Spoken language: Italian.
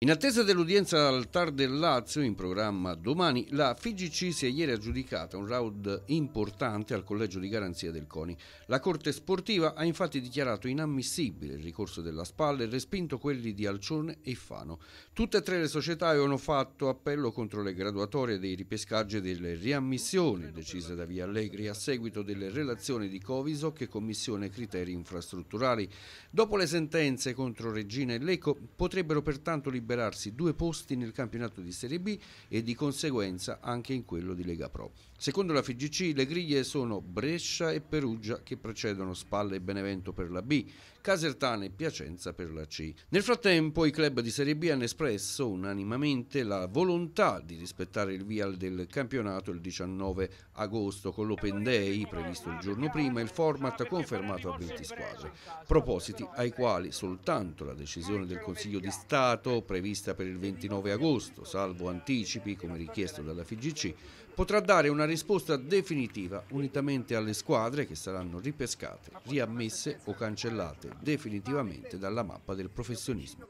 In attesa dell'udienza al TAR del Lazio, in programma domani, la FIGC si è ieri aggiudicata un round importante al collegio di garanzia del CONI. La Corte Sportiva ha infatti dichiarato inammissibile il ricorso della Spalla e respinto quelli di Alcione e Fano. Tutte e tre le società avevano fatto appello contro le graduatorie dei ripescaggi e delle riammissioni decise da Via Allegri a seguito delle relazioni di Coviso che Commissione Criteri Infrastrutturali. Dopo le sentenze contro Regina e Leco, potrebbero pertanto liberare liberarsi due posti nel campionato di Serie B e di conseguenza anche in quello di Lega Pro. Secondo la FGC le griglie sono Brescia e Perugia che precedono Spalle e Benevento per la B, Casertana e Piacenza per la C. Nel frattempo i club di Serie B hanno espresso unanimamente la volontà di rispettare il via del campionato il 19 agosto con l'Open Day previsto il giorno prima e il format confermato a 20 squadre, propositi ai quali soltanto la decisione del Consiglio di Stato pre- prevista per il 29 agosto, salvo anticipi come richiesto dalla FIGC, potrà dare una risposta definitiva unitamente alle squadre che saranno ripescate, riammesse o cancellate definitivamente dalla mappa del professionismo.